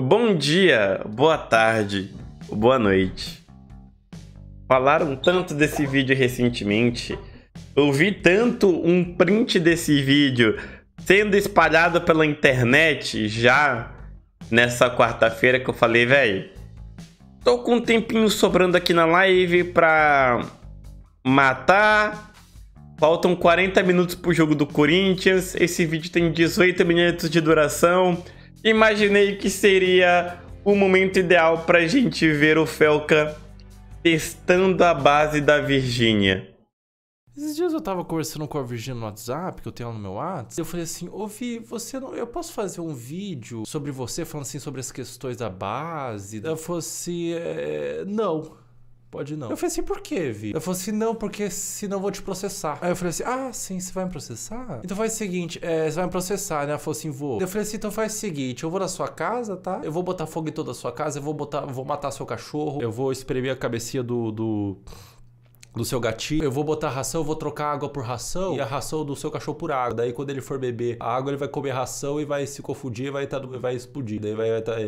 Bom dia, boa tarde, boa noite. Falaram tanto desse vídeo recentemente, ouvi tanto um print desse vídeo sendo espalhado pela internet já nessa quarta-feira que eu falei, velho, tô com um tempinho sobrando aqui na live pra matar. Faltam 40 minutos pro jogo do Corinthians. Esse vídeo tem 18 minutos de duração imaginei que seria o momento ideal para a gente ver o Felca testando a base da Virgínia. Esses dias eu tava conversando com a Virgínia no WhatsApp, que eu tenho ela no meu WhatsApp. Eu falei assim: Ô Vi, você não. Eu posso fazer um vídeo sobre você, falando assim sobre as questões da base? Ela falou assim: é, Não pode não. Eu falei assim, por quê, Vi? Eu falei assim, não, porque senão vou te processar. Aí eu falei assim, ah, sim, você vai me processar? Então faz o seguinte, é, você vai me processar, né? Ela falou assim, vou. Eu falei assim, então faz o seguinte, eu vou na sua casa, tá? Eu vou botar fogo em toda a sua casa, eu vou botar, vou matar seu cachorro, eu vou espremer a cabecinha do... do do seu gatinho, eu vou botar ração, eu vou trocar água por ração e a ração do seu cachorro por água. Daí quando ele for beber a água, ele vai comer ração e vai se confundir e vai, tá, vai explodir. Daí vai estar. Tá,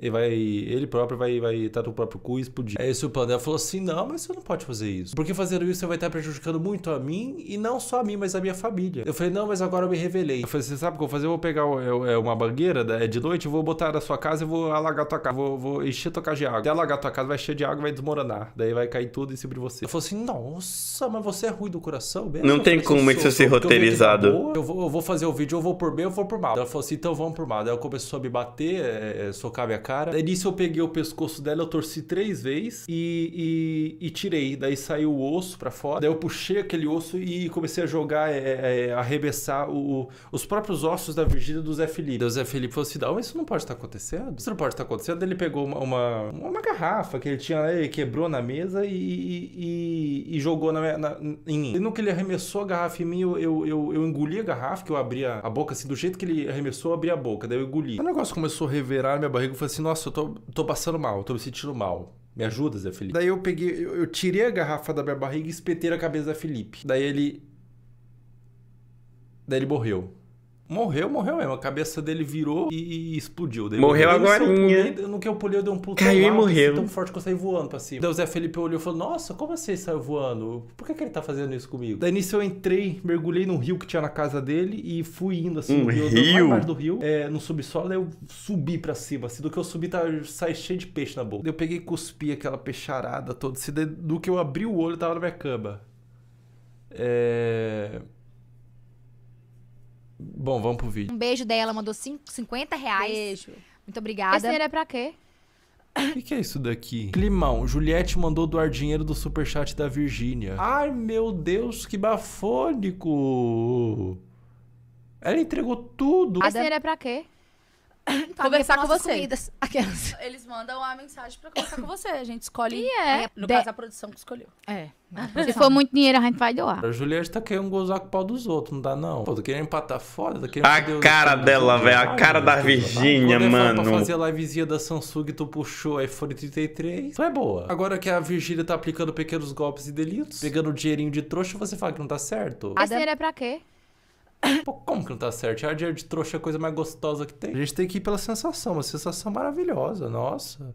ele vai. Ele próprio vai, vai estar no próprio cu e explodir. Aí esse o plano Ela falou assim: não, mas você não pode fazer isso. Porque fazer isso você vai estar prejudicando muito a mim, e não só a mim, mas a minha família. Eu falei, não, mas agora eu me revelei. Eu falei, você sabe o que eu vou fazer? Eu vou pegar é é uma bangueira né, é de noite, vou botar na sua casa e vou alagar tua casa. Vou, vou encher tua casa de água. Até alagar tua casa, vai encher de água vai desmoronar. Daí vai cair tudo em cima de você. Eu falei assim, nossa, mas você é ruim do coração, mesmo? Não tem assim, como isso você ser roteirizado. Eu, eu, vou, eu vou fazer o vídeo, eu vou por bem, eu vou por mal. Ela falou assim, então vamos por mal. Daí ela começou a me bater, é, socar minha cara cara. Daí nisso eu peguei o pescoço dela, eu torci três vezes e, e, e tirei. Daí saiu o osso para fora. Daí eu puxei aquele osso e comecei a jogar, é, é, é arrebessar o, os próprios ossos da Virgínia do Zé Felipe. Daí o Zé Felipe falou assim: ah, mas isso não pode estar acontecendo. Isso não pode estar acontecendo. Daí ele pegou uma, uma, uma garrafa que ele tinha lá, ele quebrou na mesa e, e, e jogou na, na, em mim. E no que ele arremessou a garrafa em mim, eu, eu, eu, eu engoli a garrafa, que eu abria a boca assim, do jeito que ele arremessou, eu abri a boca. Daí eu engoli. O negócio começou a reverar minha barriga e falei assim, assim, nossa, eu tô, tô passando mal, tô me sentindo mal. Me ajuda, Zé Felipe. Daí eu peguei, eu, tirei a garrafa da minha barriga e espetei a cabeça da Felipe. Daí ele. Daí ele morreu. Morreu, morreu mesmo. A cabeça dele virou e explodiu. morreu agora. No que eu pulei, eu dei um pulo Caiu tão, alto, e assim, morreu. tão forte que eu saí voando pra cima. Daí o Zé Felipe olhou e falou: Nossa, como assim saiu voando? Por que, que ele tá fazendo isso comigo? Daí nisso eu entrei, mergulhei num rio que tinha na casa dele e fui indo assim. Um rio? rio? Mais do rio, é, no subsolo. eu subi pra cima. Assim, do que eu subi, tá, sai cheio de peixe na boca. Daí eu peguei e cuspi aquela peixarada toda. Assim, do que eu abri o olho, tava na minha cama. É. Bom, vamos pro vídeo. Um beijo dela, mandou 50 reais. Beijo. Muito obrigada. Esse dinheiro é pra quê? O que, que, é isso daqui? Climão, Juliette mandou doar dinheiro do superchat da Virgínia. Ai, meu Deus, que bafônico! Ela entregou tudo. Esse dinheiro é pra quê? Tá conversar com você. Comidas. Aquelas. Eles mandam a mensagem pra conversar com você. A gente escolhe. E é. é no de... caso, a produção que escolheu. É. é. Se for muito dinheiro, a gente vai doar. A Juliette tá querendo gozar com o pau dos outros, não dá não. Pô, tô querendo empatar foda. querendo... A cara dela, velho, a cara da Virgínia, mano. Pra fazer a livezinha da Samsung, tu puxou iPhone 33, tu é boa. Agora que a Virgínia tá aplicando pequenos golpes e delitos, pegando dinheirinho de trouxa, você fala que não tá certo. A é pra quê? Pô, como que não tá certo? Jardim de trouxa é a coisa mais gostosa que tem. A gente tem que ir pela sensação, uma sensação maravilhosa, nossa.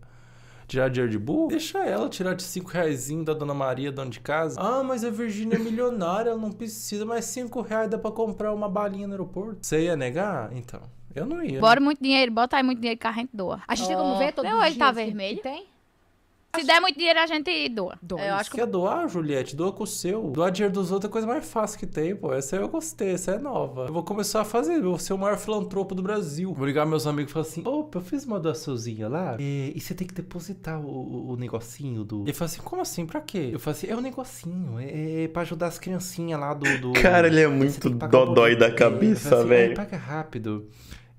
Tirar dinheiro de burro? Deixa ela tirar de 5 reais da Dona Maria, dona de casa. Ah, mas a Virgínia é milionária, ela não precisa mais 5 reais, dá pra comprar uma balinha no aeroporto. Você ia negar? Então, eu não ia. Né? Bora muito dinheiro, bota aí muito dinheiro que a gente doa. A gente oh. tem como ver todo Não, oh. ele tá vermelho? Tem? Se der muito dinheiro, a gente doa. doa eu acho que... é doar, Juliette? Doa com o seu. Doar dinheiro dos outros é a coisa mais fácil que tem, pô. Essa eu gostei, essa é nova. Eu vou começar a fazer, eu vou ser o maior filantropo do Brasil. Vou ligar meus amigos e falar assim, opa, eu fiz uma doaçãozinha lá e, é, e você tem que depositar o, o, negocinho do... Ele fala assim, como assim? Pra quê? Eu falo assim, é um negocinho, é, é pra ajudar as criancinhas lá do... do... Cara, ele é muito um dodói da cabeça, assim, é, velho. Assim, paga rápido.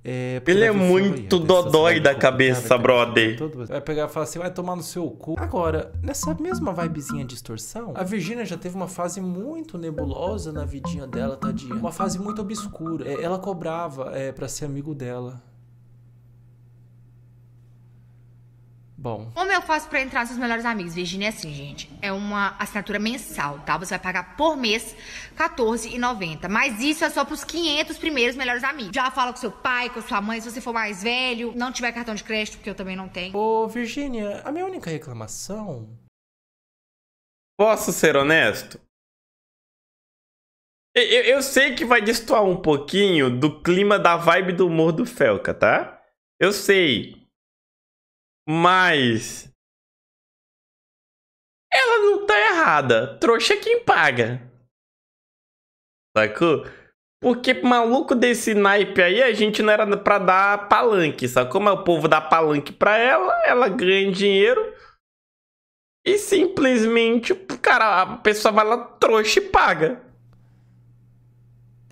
É, ele tá é muito dodói é da cabeça, cara, brother. Todo... Vai pegar e falar assim, vai tomar no seu cu. Agora, nessa mesma vibezinha de distorção, a Virginia já teve uma fase muito nebulosa na vidinha dela, tadinha. Uma fase muito obscura. É, ela cobrava é, para ser amigo dela. Bom. Como eu faço para entrar nos seus melhores amigos? Virginia, é assim, gente. É uma assinatura mensal, tá? Você vai pagar por mês R$14,90. Mas isso é só pros 500 primeiros melhores amigos. Já fala com seu pai, com sua mãe, se você for mais velho. Não tiver cartão de crédito, porque eu também não tenho. Ô, Virginia, a minha única reclamação. Posso ser honesto? Eu, eu sei que vai destoar um pouquinho do clima da vibe do humor do Felca, tá? Eu sei. Mas. Ela não tá errada. Trouxa é quem paga. Sacou? Porque maluco desse naipe aí, a gente não era pra dar palanque, sacou? é o povo dá palanque pra ela, ela ganha dinheiro. E simplesmente, cara, a pessoa vai lá, trouxa e paga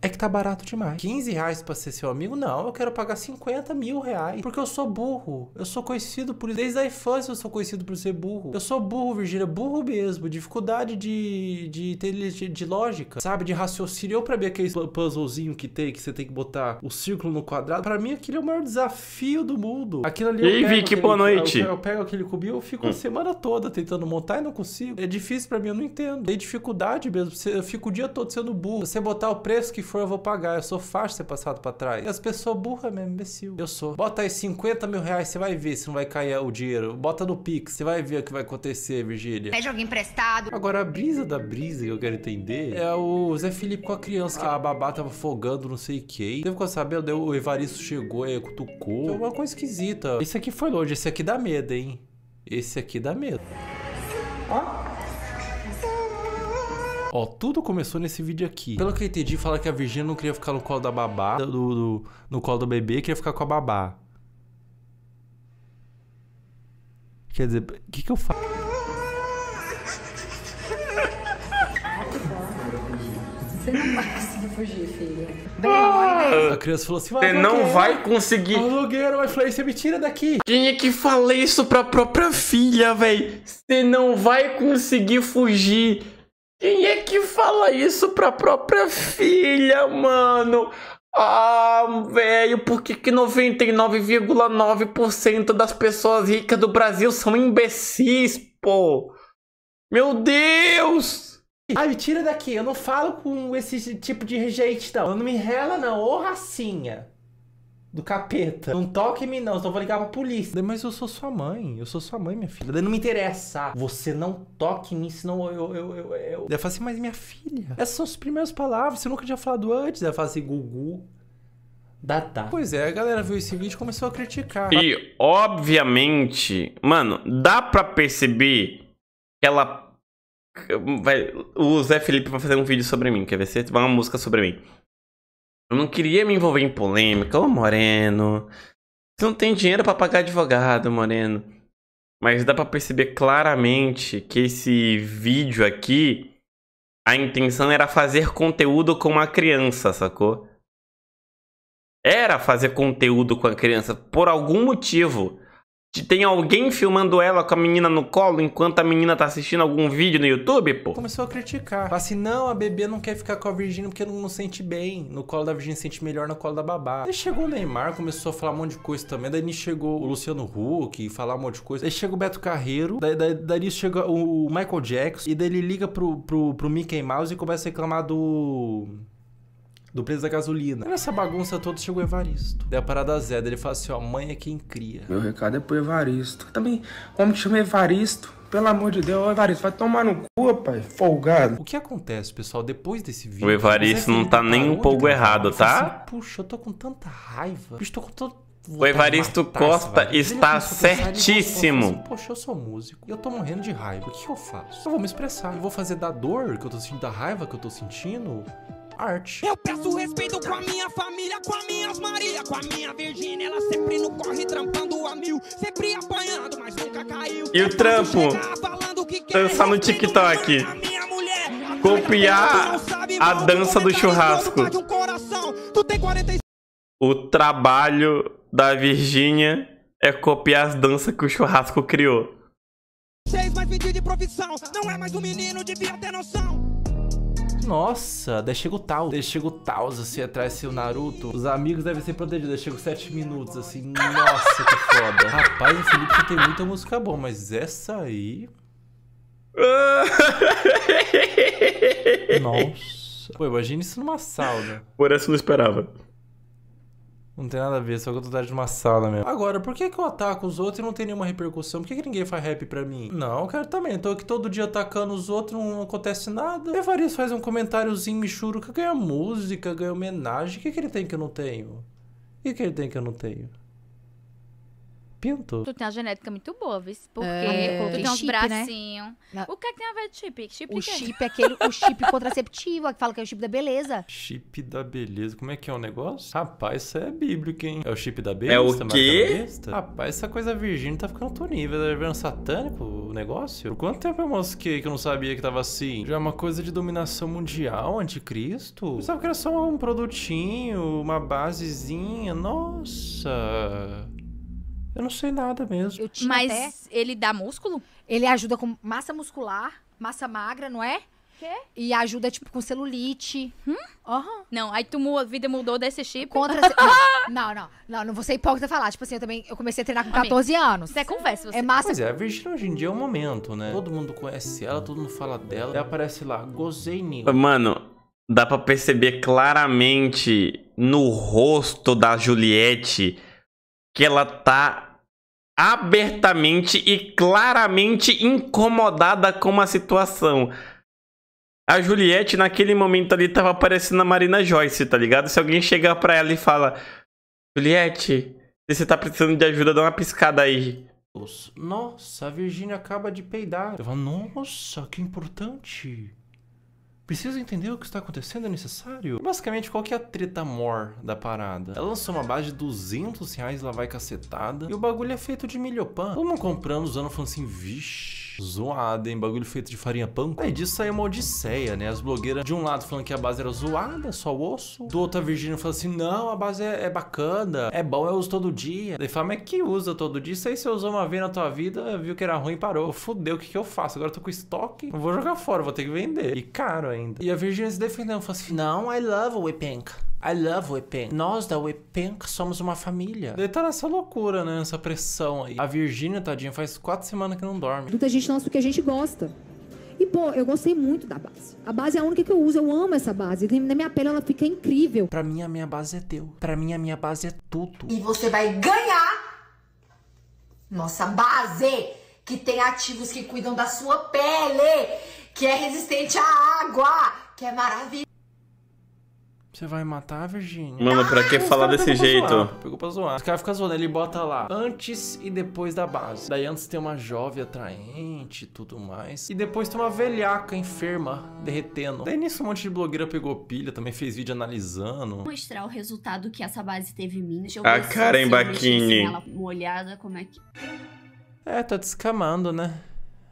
é que tá barato demais. 15 reais pra ser seu amigo? Não, eu quero pagar 50 mil reais. Porque eu sou burro. Eu sou conhecido por isso. Desde a infância eu sou conhecido por ser burro. Eu sou burro, Virgínia, burro mesmo. Dificuldade de, de ter de, de lógica, sabe? De raciocínio. Eu pra mim aquele puzzlezinho que tem, que você tem que botar o círculo no quadrado. Pra mim aquilo é o maior desafio do mundo. Aquilo ali. E aí, Vicky, boa noite. Eu, eu, pego aquele cubinho, eu fico hum. a semana toda tentando montar e não consigo. É difícil pra mim, eu não entendo. Tem dificuldade mesmo. Eu fico o dia todo sendo burro. Você botar o preço que for for, eu vou pagar. Eu sou fácil ser passado para trás. E as pessoas burra mesmo, imbecil. Eu sou. Bota aí 50 mil reais, você vai ver se não vai cair o dinheiro. Bota no Pix, você vai ver o que vai acontecer, Virgília. Pede alguém emprestado. Agora, a brisa da brisa que eu quero entender é o Zé Felipe com a criança. Que a babá tava afogando, não sei quem. Devo que eu saber, o Evaristo chegou e cutucou. É uma coisa esquisita. Esse aqui foi longe, esse aqui dá medo, hein? Esse aqui dá medo. Ó. Ó, tudo começou nesse vídeo aqui. Pelo que eu entendi, fala que a Virgínia não queria ficar no colo da babá, do, do no colo do bebê, queria ficar com a babá. Quer dizer, o que que eu faço? Você não vai conseguir fugir, filho. ah, a criança falou assim: Você não vai conseguir. O blogueiro vai falar: Você me tira daqui. Quem é que falei isso pra própria filha, véi? Você não vai conseguir fugir. Quem é que fala isso pra própria filha, mano? Ah, velho, por que, que 99,9% das pessoas ricas do Brasil são imbecis, pô? Meu Deus! Ai, me tira daqui, eu não falo com esse tipo de rejeitão. Eu não me rela, não, ô racinha do capeta. Não toque em mim, não, senão vou ligar pra polícia. Mas eu sou sua mãe, eu sou sua mãe, minha filha. não me interessa. Você não toque em mim, senão eu. eu, eu, eu... Daí eu assim, mas minha filha, essas são as primeiras palavras, você nunca tinha falado antes. Daí eu assim, Gugu. Data. Tá. Pois é, a galera viu esse vídeo e começou a criticar. E, obviamente, mano, dá pra perceber que ela Vai, o Zé Felipe vai fazer um vídeo sobre mim, quer ver? Vai Uma música sobre mim. Eu não queria me envolver em polêmica. Ô, Moreno. Você não tem dinheiro para pagar advogado, Moreno. Mas dá para perceber claramente que esse vídeo aqui. A intenção era fazer conteúdo com a criança, sacou? Era fazer conteúdo com a criança por algum motivo. Tem alguém filmando ela com a menina no colo enquanto a menina tá assistindo algum vídeo no YouTube, pô? Começou a criticar. Fala assim, não, a bebê não quer ficar com a Virgínia porque não, não sente bem. No colo da Virgínia sente melhor no colo da babá. Aí chegou o Neymar, começou a falar um monte de coisa também. Daí chegou o Luciano Huck, falar um monte de coisa. Aí chega o Beto Carreiro, daí, daí, daí chega o Michael Jackson. E daí ele liga pro, pro, pro Mickey Mouse e começa a reclamar do do preço da gasolina. E nessa bagunça toda chegou o Evaristo. Daí a parada Zé, ele fala assim, ó, mãe é quem cria. Meu recado é pro Evaristo. Também, homem que chama Evaristo, pelo amor de Deus, Evaristo, vai tomar no cu, pai, folgado. O que acontece, pessoal, depois desse vídeo... O Evaristo é não tá nem um pouco errado, assim, tá? Assim, Puxa, eu tô com tanta raiva. Eu tô com todo. O Evaristo Costa está certíssimo. assim, Poxa, eu sou músico e eu tô morrendo de raiva. O que eu faço? Eu vou me expressar. Eu vou fazer da dor que eu tô sentindo, da raiva que eu tô sentindo, arte. Eu peço respeito com a minha família, com as minhas Maria, com a minha Virgínia. Ela sempre no corre, trampando a mil, sempre apanhando, mas nunca caiu. E o trampo? Dançar no TikTok. Copiar a dança do churrasco. O trabalho da Virgínia é copiar as danças que o churrasco criou. Seis mais pedir de profissão, não é mais um menino, devia ter noção. Nossa, daí chega o Taos. Daí chega o Taos, assim, atrás, assim, Naruto. Os amigos devem ser protegidos. Daí chega 7 minutos, assim. Nossa, que foda. Rapaz, o Felipe tem muita música boa, mas essa aí... Nossa. Pô, imagina isso numa sauna. Por essa eu não esperava. Não tem nada a ver, só que eu tô dentro de uma sala mesmo. Agora, por que, que eu ataco os outros e não tem nenhuma repercussão? Por que, que ninguém faz rap pra mim? Não, eu quero também. Tô aqui todo dia atacando os outros, não acontece nada. Evaristo faz um comentáriozinho, me churo, que ganha música, ganha homenagem. O que, que ele tem que eu não tenho? O que, que ele tem que eu não tenho? pinto? Tu tem uma genética muito boa, viu? Porque é. tu é, tem uns né? bracinhos. Né? O que é que tem a ver de chip? chip o chip é aquele, o chip contraceptivo, que fala que é o chip da beleza. Chip da beleza. Como é que é o negócio? Rapaz, isso é bíblico, hein? É o chip da beleza? É o quê? Rapaz, essa coisa virgínea tá ficando outro nível. Tá é virando satânico o negócio? Por quanto tempo eu mosquei que eu não sabia que tava assim? Já é uma coisa de dominação mundial, anticristo? Eu pensava que era só um produtinho, uma basezinha. Nossa... Eu não sei nada mesmo. Mas até... ele dá músculo? Ele ajuda com massa muscular, massa magra, não é? Quê? E ajuda, tipo, com celulite. Hum? Uhum. Não, aí tu a vida mudou desse chip. Contra. não, não, não, não vou ser hipócrita falar. Tipo assim, eu também eu comecei a treinar com 14 Amigo, anos. Isso é conversa, você. É massa. Pois é, a Virgínia hoje em dia é o momento, né? Todo mundo conhece ela, todo mundo fala dela. Aí aparece lá, gozei nisso. Mano, dá pra perceber claramente no rosto da Juliette que ela tá abertamente e claramente incomodada com a situação. A Juliette, naquele momento ali, tava parecendo a Marina Joyce, tá ligado? Se alguém chegar pra ela e fala: Juliette, se você tá precisando de ajuda, dá uma piscada aí. Nossa, a Virgínia acaba de peidar. Eu falo, nossa, que importante. Precisa entender o que está acontecendo, é necessário? Basicamente, qual que é a treta mor da parada? Ela lançou uma base de 200 reais, lá vai cacetada, e o bagulho é feito de milho pan. Como compramos usando, falando assim, vixe zoada, hein? Bagulho feito de farinha panko. É, aí disso é saiu uma odisseia, né? As blogueiras, de um lado falando que a base era zoada, só osso. Do outro, a Virgínia falando assim, não, a base é, é bacana, é bom, eu uso todo dia. Daí fala, mas que usa todo dia? Isso aí você usou uma vez na tua vida, viu que era ruim e parou. Fudeu, o que, que eu faço? Agora eu tô com estoque, não vou jogar fora, vou ter que vender. E caro ainda. E a Virgínia se defendeu, falou assim, não, I love Wepenka. I love Wepen. Nós da Wepen somos uma família. Ele tá nessa loucura, né? Nessa pressão aí. A Virgínia, tadinha, faz quatro semanas que não dorme. Muita gente lança o que a gente gosta. E, pô, eu gostei muito da base. A base é a única que eu uso, eu amo essa base. Na minha pele ela fica incrível. Pra mim, a minha base é teu. Pra mim, a minha base é tudo. E você vai ganhar nossa base, que tem ativos que cuidam da sua pele, que é resistente à água, que é maravilhoso. Você vai matar a Virgínia. Mano, pra que ah, falar desse jeito? Pra pegou pra zoar. Os caras ficam zoando, ele bota lá antes e depois da base. Daí antes tem uma jovem atraente e tudo mais. E depois tem uma velhaca enferma derretendo. Daí nisso um monte de blogueira pegou pilha, também fez vídeo analisando. Vou mostrar o resultado que essa base teve em mim. Deixa eu a Karen Bakini. molhada, como é que... É, tá descamando, né?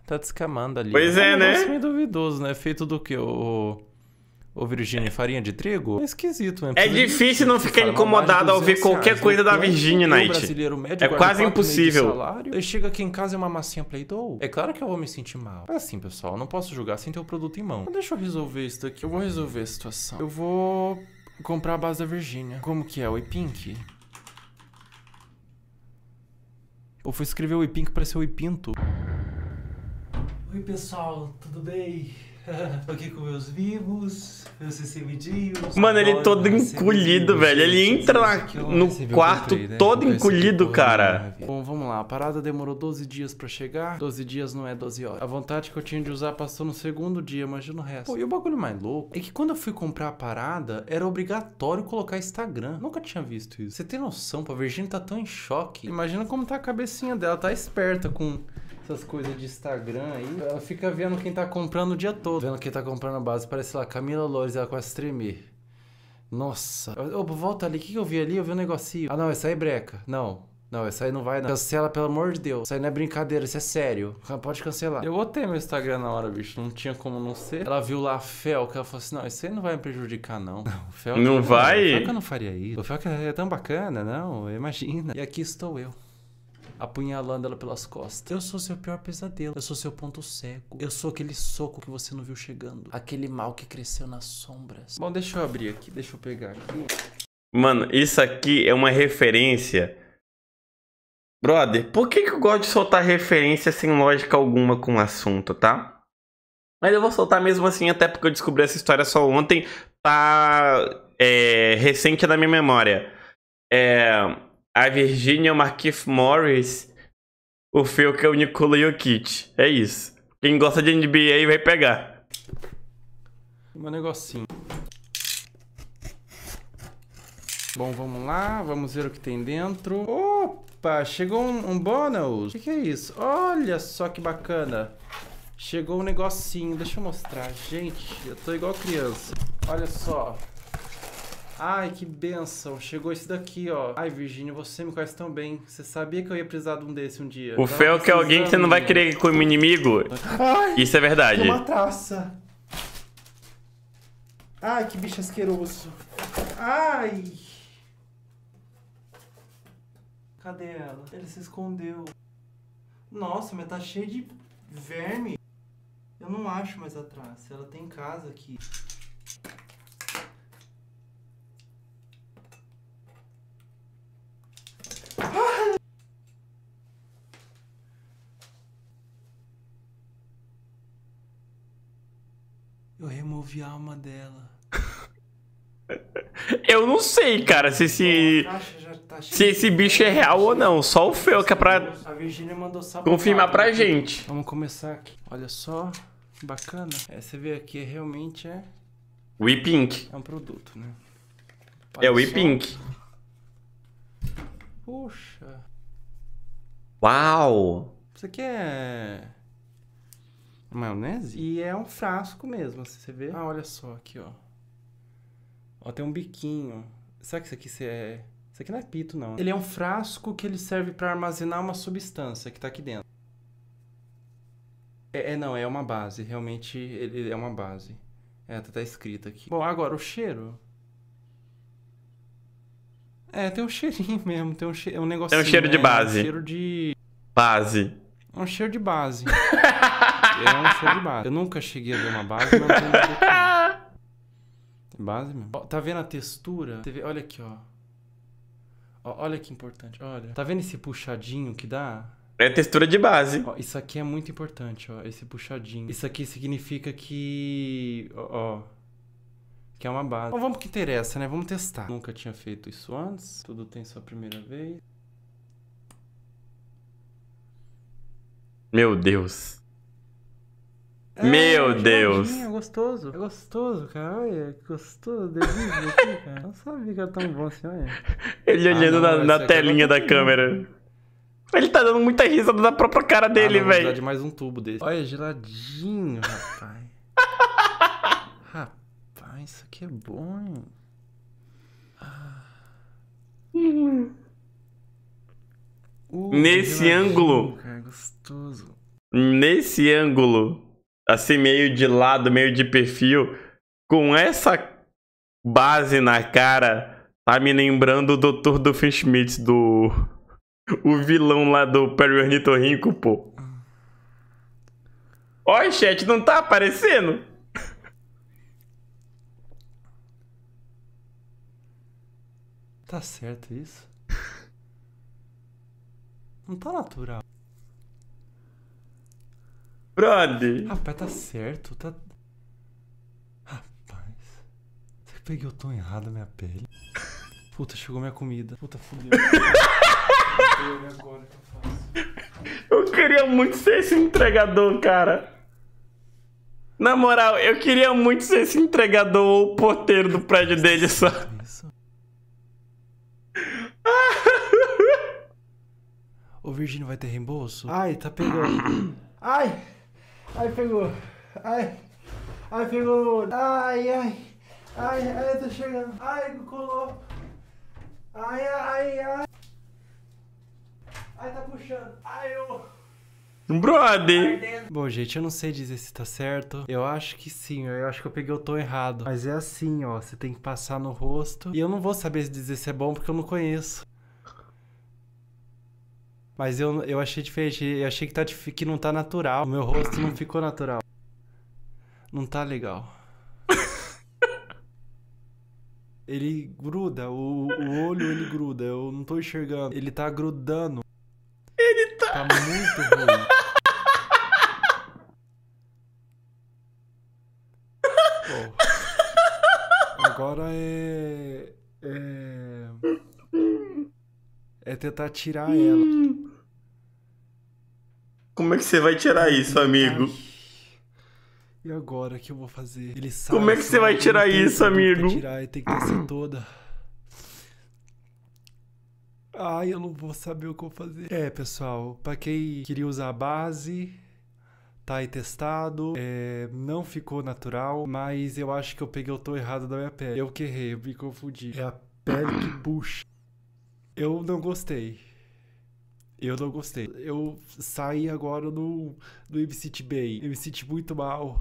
Tá descamando ali. Pois né? é, é um né? meio duvidoso, né? Feito do que? O... Ô, Virginia, farinha de trigo? É esquisito, né? É difícil não ficar incomodado ao ver qualquer coisa da Virgínia, Knight. É quase impossível. Salário, aqui em casa e uma massinha Play-Doh. É claro que eu vou me sentir mal. É assim, pessoal, não posso julgar sem ter o produto em mão. Mas deixa eu resolver isso daqui. Eu vou resolver a situação. Eu vou comprar a base da Virgínia. Como que é? O Pink? Ou foi escrever o Pink para ser o Pinto? Oi, pessoal, tudo bem? Aqui com meus vivos, meus CCMDinhos. Mano, ele é todo encolhido, velho. Ele entra lá é no quarto né? todo é encolhido, cara. Né, Bom, vamos lá. A parada demorou 12 dias pra chegar. 12 dias não é 12 horas. A vontade que eu tinha de usar passou no segundo dia, imagina o resto. Pô, e o bagulho mais louco é que quando eu fui comprar a parada, era obrigatório colocar Instagram. Nunca tinha visto isso. Você tem noção, pô? A tá tão em choque. Imagina como tá a cabecinha dela. Tá esperta com essas coisas de Instagram aí. Ela fica vendo quem tá comprando o dia todo. Vendo quem tá comprando a base. Parece lá, Camila Loures, ela quase tremer. Nossa. Ô, volta ali, o que, que eu vi ali? Eu vi um negocinho. Ah, não, essa aí é breca. Não. Não, essa aí não vai, não. Cancela, pelo amor de Deus. Isso aí não é brincadeira, isso é sério. Pode cancelar. Eu botei meu Instagram na hora, bicho. Não tinha como não ser. Ela viu lá a Felca, ela falou assim: não, isso aí não vai me prejudicar, não. Não, Felca. Não, não vai? Felca não faria isso. O Felca é tão bacana, não. Imagina. E aqui estou eu apunhalando ela pelas costas. Eu sou seu pior pesadelo. Eu sou seu ponto cego. Eu sou aquele soco que você não viu chegando. Aquele mal que cresceu nas sombras. Bom, deixa eu abrir aqui. Deixa eu pegar aqui. Mano, isso aqui é uma referência. Brother, por que, que eu gosto de soltar referência sem lógica alguma com o assunto, tá? Mas eu vou soltar mesmo assim, até porque eu descobri essa história só ontem. Tá é, recente na minha memória. É, a Virginia, o Morris, o Felca, o Nikola Jokic. É isso. Quem gosta de NBA vai pegar. Meu negocinho. Bom, vamos lá, vamos ver o que tem dentro. Opa, chegou um, um bônus. O que, que, é isso? Olha só que bacana. Chegou um negocinho, deixa eu mostrar. Gente, eu tô igual criança. Olha só. Ai, que benção, chegou esse daqui, ó. Ai, Virginia, você me conhece tão bem. Você sabia que eu ia precisar de um desse um dia. O fel é que é alguém que você não vai querer com o inimigo. Ai, Isso é verdade. uma traça. Ai, que bicho asqueroso. Ai. Cadê ela? Ele se escondeu. Nossa, mas tá cheio de verme. Eu não acho mais a traça. Ela tem casa aqui. devolve a alma dela. Eu não sei, cara, se esse. Tá se esse bicho é real ou não. Só o Fel que é pra. Confirmar pra né? gente. Vamos começar aqui. Olha só. Bacana. É, você vê aqui, é realmente é. WePink. É um produto, né? é o pink. Puxa. Uau! Isso aqui é. Maionese? E é um frasco mesmo, assim, você vê? Ah, olha só aqui, ó. Ó, tem um biquinho. Será que isso aqui é. Isso aqui não é pito, não. Né? Ele é um frasco que ele serve para armazenar uma substância que tá aqui dentro. É, é, não, é uma base. Realmente, ele é uma base. É, tá, tá escrito aqui. Bom, agora, o cheiro. É, tem um cheirinho mesmo, tem um, che... É um negócio. Tem um cheiro de né? base. É um cheiro de. Base. É um cheiro de base. é um show de base. Eu nunca cheguei a ver uma base, não tenho é. é Base mesmo. Ó, tá vendo a textura? Vê, olha aqui, ó. ó. Olha que importante, olha. Tá vendo esse puxadinho que dá? É textura de base. Ó, isso aqui é muito importante, ó. Esse puxadinho. Isso aqui significa que. Ó. ó que é uma base. vamos que interessa, né? Vamos testar. Nunca tinha feito isso antes. Tudo tem sua primeira vez. Meu Deus. É, Meu Deus! É gostoso, é gostoso, cara. Olha, é gostoso, delícia aqui, cara. Não sabia que era tão bom assim, olha. Ele ah, olhando não, na, na telinha da câmera. Ele tá dando muita risada da própria cara ah, dele, ah, velho. de mais um tubo desse. Olha, geladinho, rapaz. rapaz, isso aqui é bom, hein? Ah. Uh, Nesse ângulo. Cara, gostoso. Nesse ângulo assim, meio de lado, meio de perfil, com essa base na cara, tá me lembrando o Dr. do Schmidt, do. O vilão lá do Perionito Rinco, pô. Ó, chat, não tá aparecendo? Tá certo isso? Não tá natural. Brother. Rapaz, tá certo. Tá... Rapaz. Você peguei o tom errado na minha pele. Puta, chegou minha comida. Puta, fudeu. eu, queria muito ser esse entregador, cara. Na moral, eu queria muito ser esse entregador ou o porteiro do prédio dele só. Isso. Ô, Virgínio, vai ter reembolso? Ai, tá pegando. Ai! Ai, pegou. Ai. Ai, pegou. Ai, ai. Ai, ai, eu tô chegando. Ai, colou. Ai, ai, ai. Ai, tá puxando. Ai, eu... Brother! Bom, gente, eu não sei dizer se tá certo. Eu acho que sim, eu acho que eu peguei o tom errado. Mas é assim, ó, você tem que passar no rosto. E eu não vou saber dizer se é bom porque eu não conheço. Mas eu, eu achei diferente. Eu achei que, tá, que não tá natural. O meu rosto não ficou natural. Não tá legal. ele gruda. O, o olho, ele gruda. Eu não tô enxergando. Ele tá grudando. Ele tá... Tá muito ruim. agora é... É... É tentar tirar ela. Como é que você vai tirar isso, amigo? E agora o que eu vou fazer? Ele sabe. Como é que você vai tirar isso, amigo? Tirar e tem que descer toda. Ai, eu não vou saber o que eu vou fazer. É, pessoal, para quem queria usar a base, tá aí testado, é, não ficou natural, mas eu acho que eu peguei o tom errado da minha pele. Eu que errei, eu me confundi. É a pele que puxa. Eu não gostei. Eu não gostei. Eu saí agora no, no MCT Bay. Eu me senti muito mal.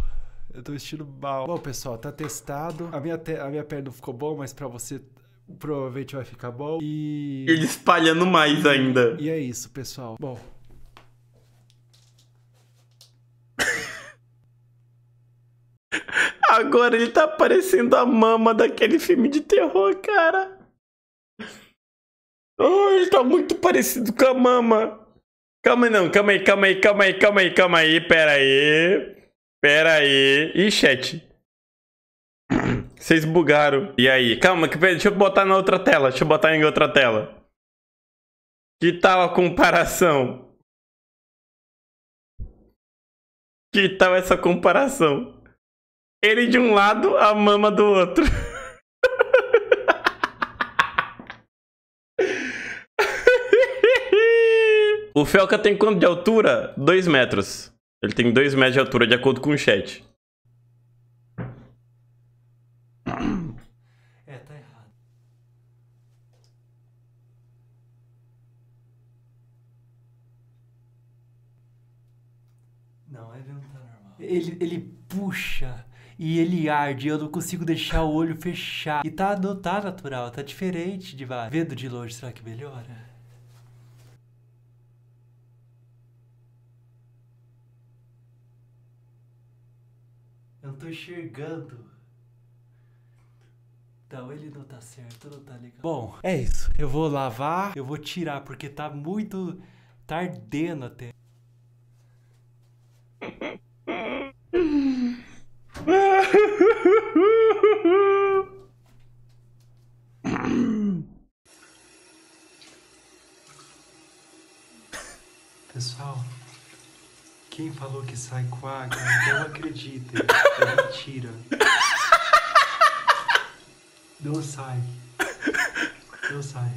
Eu tô vestindo mal. Bom, pessoal, tá testado. A minha, te... a minha perna não ficou bom, mas pra você provavelmente vai ficar bom. E. Ele espalhando mais ainda. E é isso, pessoal. Bom. Agora ele tá parecendo a mama daquele filme de terror, cara. Oh, ele tá muito parecido com a mama. Calma não, calma aí, calma aí, calma aí, calma aí, calma aí, pera aí. Pera aí. Ih, chat. Vocês bugaram. E aí? Calma, que deixa eu botar na outra tela. Deixa eu botar em outra tela. Que tal a comparação? Que tal essa comparação? Ele de um lado, a mama do outro. O Felca tem quanto de altura? 2 metros. Ele tem 2 metros de altura, de acordo com o chat. É, tá errado. Não, é ele não tá normal. Ele, ele puxa e ele arde, eu não consigo deixar o olho fechar. E tá, não tá natural, tá diferente de vai. Vendo de longe, será que melhora? Eu não tô enxergando. Então ele não tá certo, não tá ligado. Bom, é isso. Eu vou lavar, eu vou tirar, porque tá muito. tá ardendo até. Pessoal. Quem falou que sai água? não acreditem. É mentira. Não sai. Não sai.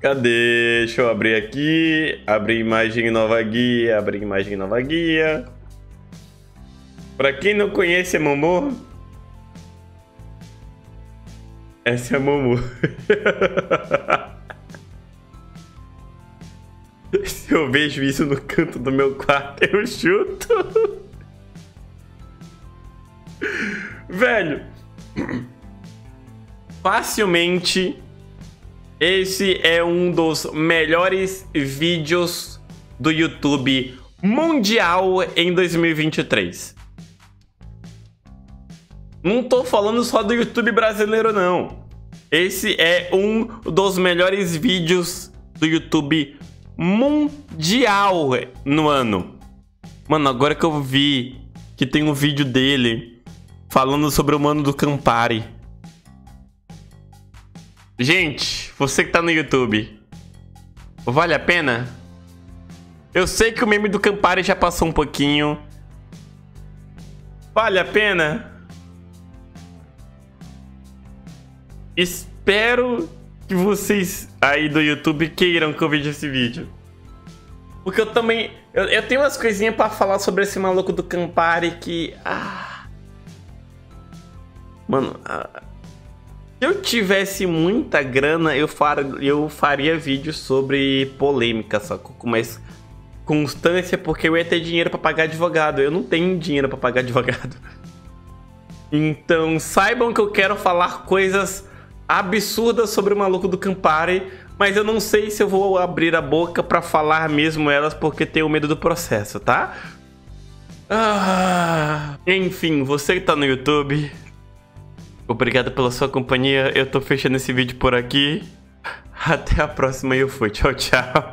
Cadê? Deixa eu abrir aqui. Abrir imagem nova guia. Abrir imagem nova guia. Pra quem não conhece a Momô, essa é a Se eu vejo isso no canto do meu quarto, eu chuto. Velho, facilmente esse é um dos melhores vídeos do YouTube mundial em 2023. Não tô falando só do YouTube brasileiro, não. Esse é um dos melhores vídeos do YouTube mundial no ano. Mano, agora que eu vi que tem um vídeo dele falando sobre o mano do Campari. Gente, você que tá no YouTube, vale a pena? Eu sei que o meme do Campari já passou um pouquinho. Vale a pena? Espero que vocês aí do YouTube queiram que eu veja esse vídeo. Porque eu também. Eu, eu tenho umas coisinhas para falar sobre esse maluco do Campari que. Ah. Mano. Ah, se eu tivesse muita grana, eu, far, eu faria vídeo sobre polêmica, só com mais constância, porque eu ia ter dinheiro para pagar advogado. Eu não tenho dinheiro para pagar advogado. Então saibam que eu quero falar coisas absurdas sobre o maluco do Campari, mas eu não sei se eu vou abrir a boca para falar mesmo elas porque tenho medo do processo, tá? Ah, enfim, você que tá no YouTube, obrigado pela sua companhia. Eu tô fechando esse vídeo por aqui. Até a próxima e eu fui. Tchau, tchau.